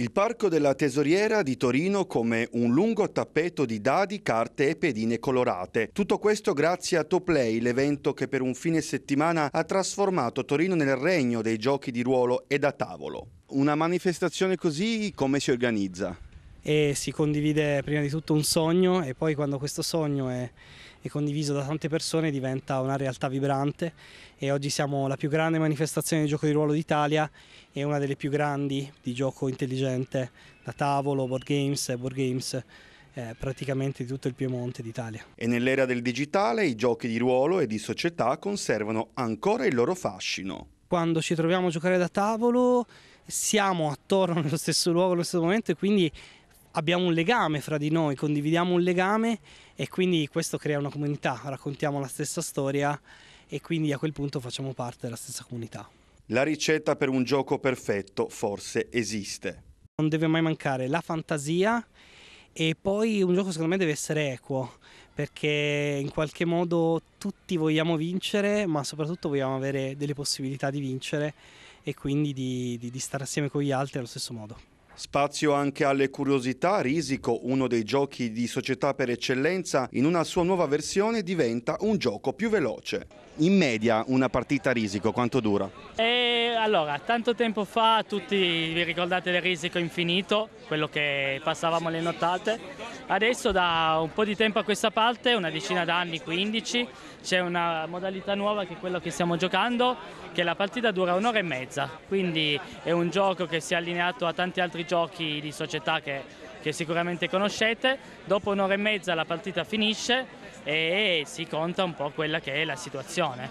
Il Parco della Tesoriera di Torino come un lungo tappeto di dadi, carte e pedine colorate. Tutto questo grazie a Toplay, l'evento che per un fine settimana ha trasformato Torino nel regno dei giochi di ruolo e da tavolo. Una manifestazione così come si organizza? e si condivide prima di tutto un sogno e poi quando questo sogno è, è, condiviso da tante persone diventa una realtà vibrante e oggi siamo la più grande manifestazione di gioco di ruolo d'Italia e una delle più grandi di gioco intelligente da tavolo, board games e board games eh, praticamente di tutto il Piemonte d'Italia. E nell'era del digitale i giochi di ruolo e di società conservano ancora il loro fascino quando ci troviamo a giocare da tavolo siamo attorno nello stesso luogo, nello stesso momento e quindi abbiamo un legame fra di noi, condividiamo un legame e quindi questo crea una comunità, raccontiamo la stessa storia e quindi a quel punto facciamo parte della stessa comunità. La ricetta per un gioco perfetto forse esiste. Non deve mai mancare la fantasia e poi un gioco secondo me deve essere equo perché in qualche modo tutti vogliamo vincere ma soprattutto vogliamo avere delle possibilità di vincere e quindi di, di, di stare assieme con gli altri allo stesso modo. Spazio anche alle curiosità, Risico, uno dei giochi di società per eccellenza, in una sua nuova versione diventa un gioco più veloce. In media una partita Risico quanto dura? E allora, tanto tempo fa tutti vi ricordate del Risico infinito, quello che passavamo le nottate, Adesso da un po' di tempo a questa parte, una decina d'anni, 15, c'è una modalità nuova che è quella che stiamo giocando, che la partita dura un'ora e mezza, quindi è un gioco che si è allineato a tanti altri giochi di società che, che sicuramente conoscete, dopo un'ora e mezza la partita finisce e si conta un po' quella che è la situazione.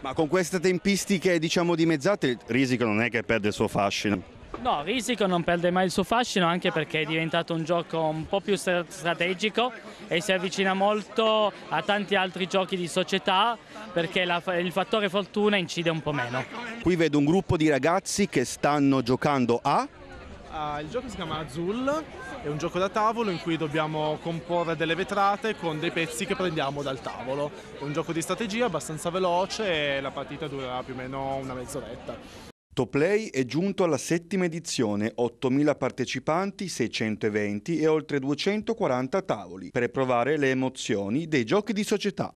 Ma con queste tempistiche diciamo dimezzate il risico non è che perde il suo fascino? No, Risico non perde mai il suo fascino anche perché è diventato un gioco un po' più strategico e si avvicina molto a tanti altri giochi di società perché la, il fattore fortuna incide un po' meno. Qui vedo un gruppo di ragazzi che stanno giocando a... Uh, il gioco si chiama Azul, è un gioco da tavolo in cui dobbiamo comporre delle vetrate con dei pezzi che prendiamo dal tavolo. È un gioco di strategia abbastanza veloce e la partita dura più o meno una mezz'oretta. Toplay è giunto alla settima edizione, 8.000 partecipanti, 620 e oltre 240 tavoli per provare le emozioni dei giochi di società.